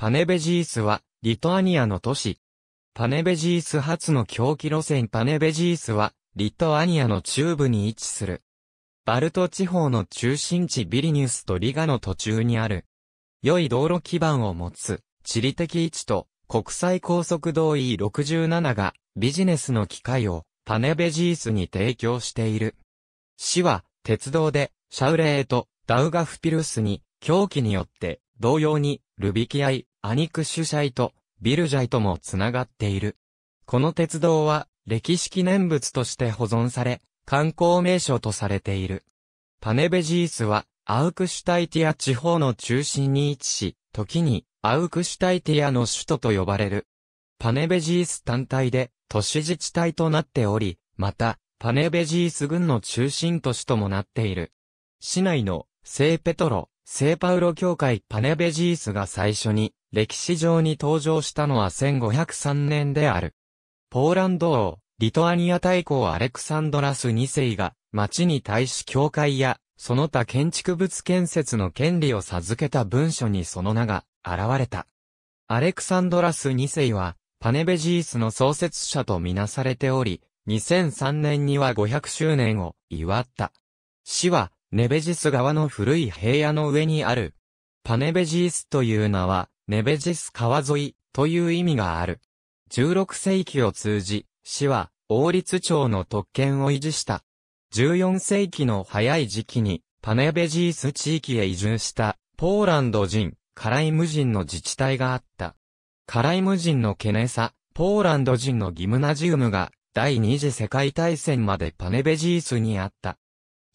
パネベジースは、リトアニアの都市。パネベジース発の狂気路線パネベジースは、リトアニアの中部に位置する。バルト地方の中心地ビリニュスとリガの途中にある。良い道路基盤を持つ、地理的位置と、国際高速道 E67 が、ビジネスの機会を、パネベジースに提供している。市は、鉄道で、シャウレーと、ダウガフピルスに、狂気によって、同様に、ルビキアイ、アニクシュシャイとビルジャイともつながっている。この鉄道は歴史記念物として保存され、観光名所とされている。パネベジースはアウクシュタイティア地方の中心に位置し、時にアウクシュタイティアの首都と呼ばれる。パネベジース単体で都市自治体となっており、また、パネベジース軍の中心都市ともなっている。市内の聖ペトロ、聖パウロ教会パネベジースが最初に歴史上に登場したのは1503年である。ポーランド王、リトアニア大公アレクサンドラス2世が、町に対し教会や、その他建築物建設の権利を授けた文書にその名が、現れた。アレクサンドラス2世は、パネベジースの創設者とみなされており、2003年には500周年を祝った。市は、ネベジス側の古い平野の上にある、パネベジースという名は、ネベジス川沿いという意味がある。16世紀を通じ、市は王立町の特権を維持した。14世紀の早い時期にパネベジース地域へ移住したポーランド人、カライム人の自治体があった。カライム人のケネサ、ポーランド人のギムナジウムが第二次世界大戦までパネベジースにあった。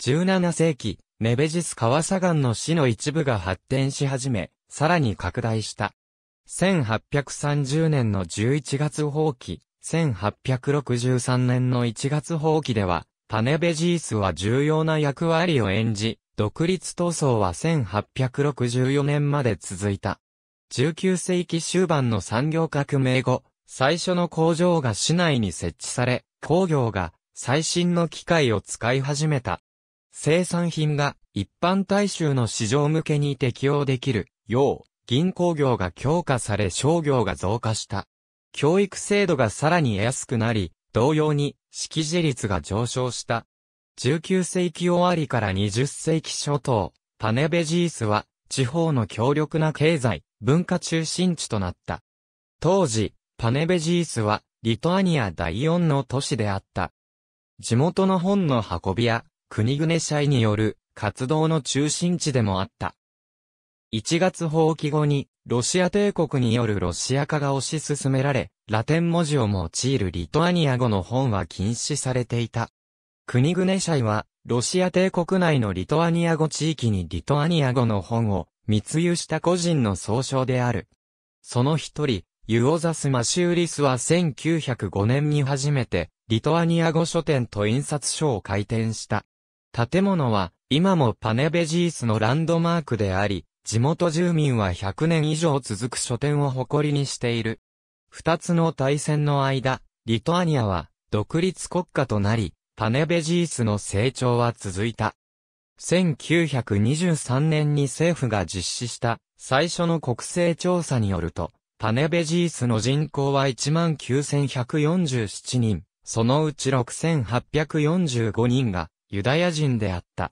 17世紀、ネベジス川砂岩の市の一部が発展し始め、さらに拡大した。1830年の11月放棄、1863年の1月放棄では、パネベジースは重要な役割を演じ、独立闘争は1864年まで続いた。19世紀終盤の産業革命後、最初の工場が市内に設置され、工業が最新の機械を使い始めた。生産品が一般大衆の市場向けに適用できるよう、銀行業が強化され商業が増加した。教育制度がさらに安くなり、同様に識字率が上昇した。19世紀終わりから20世紀初頭、パネベジースは地方の強力な経済、文化中心地となった。当時、パネベジースはリトアニア第4の都市であった。地元の本の運び屋、国々社による活動の中心地でもあった。1月放棄後に、ロシア帝国によるロシア化が推し進められ、ラテン文字を用いるリトアニア語の本は禁止されていた。国々社は、ロシア帝国内のリトアニア語地域にリトアニア語の本を密輸した個人の総称である。その一人、ユオザス・マシューリスは1905年に初めて、リトアニア語書店と印刷書を開店した。建物は、今もパネベジースのランドマークであり、地元住民は100年以上続く書店を誇りにしている。二つの大戦の間、リトアニアは独立国家となり、パネベジースの成長は続いた。1923年に政府が実施した最初の国勢調査によると、パネベジースの人口は19,147人、そのうち6,845人がユダヤ人であった。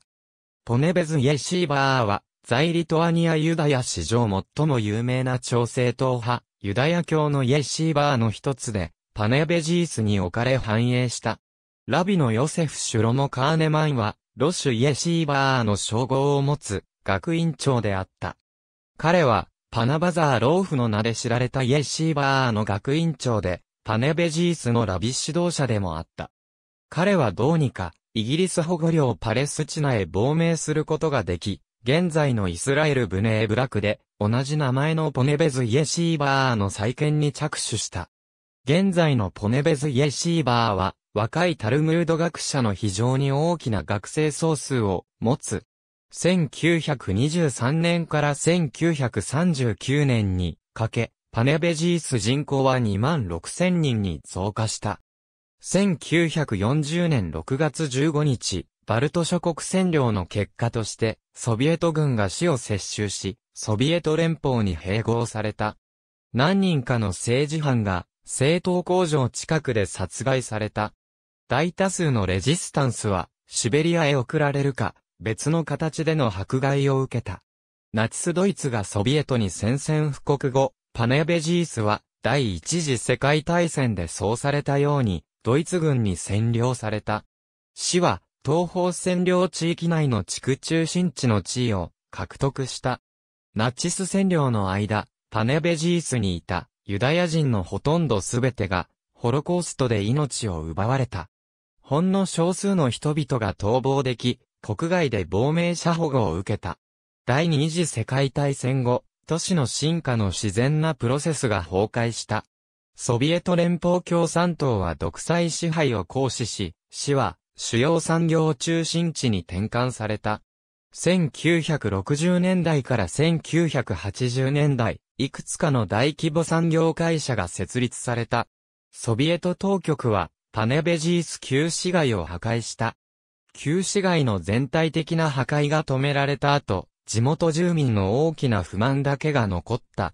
ポネベズ・イェシーバーは、在リトアニアユダヤ史上最も有名な朝鮮党派、ユダヤ教のイェシーバーの一つで、パネベジースに置かれ繁栄した。ラビのヨセフ・シュロモ・カーネマンは、ロシュ・イェシーバーの称号を持つ、学院長であった。彼は、パナバザー・ローフの名で知られたイェシーバーの学院長で、パネベジースのラビ指導者でもあった。彼はどうにか、イギリス保護領パレスチナへ亡命することができ、現在のイスラエルブネーブラクで、同じ名前のポネベズイエシーバーの再建に着手した。現在のポネベズイエシーバーは、若いタルムード学者の非常に大きな学生総数を持つ。1923年から1939年にかけ、パネベジース人口は2万6000人に増加した。1940年6月15日、バルト諸国占領の結果として、ソビエト軍が死を接収し、ソビエト連邦に併合された。何人かの政治犯が、政党工場近くで殺害された。大多数のレジスタンスは、シベリアへ送られるか、別の形での迫害を受けた。ナチスドイツがソビエトに宣戦布告後、パネベジースは、第一次世界大戦でそうされたように、ドイツ軍に占領された。市は、東方占領地域内の地区中心地の地位を獲得した。ナチス占領の間、パネベジースにいたユダヤ人のほとんどすべてが、ホロコーストで命を奪われた。ほんの少数の人々が逃亡でき、国外で亡命者保護を受けた。第二次世界大戦後、都市の進化の自然なプロセスが崩壊した。ソビエト連邦共産党は独裁支配を行使し、市は主要産業中心地に転換された。1960年代から1980年代、いくつかの大規模産業会社が設立された。ソビエト当局は、パネベジース旧市街を破壊した。旧市街の全体的な破壊が止められた後、地元住民の大きな不満だけが残った。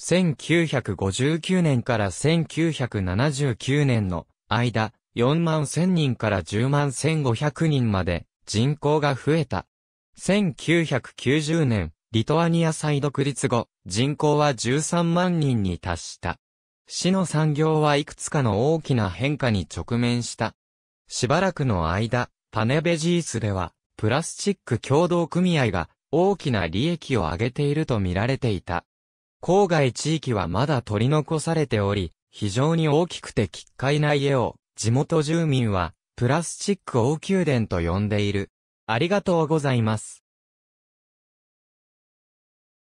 1959年から1979年の間、4万1000人から10万1500人まで人口が増えた。1990年、リトアニア再独立後、人口は13万人に達した。市の産業はいくつかの大きな変化に直面した。しばらくの間、パネベジースでは、プラスチック共同組合が大きな利益を上げていると見られていた。郊外地域はまだ取り残されており、非常に大きくて奇怪な家を、地元住民は、プラスチック王宮殿と呼んでいる。ありがとうございます。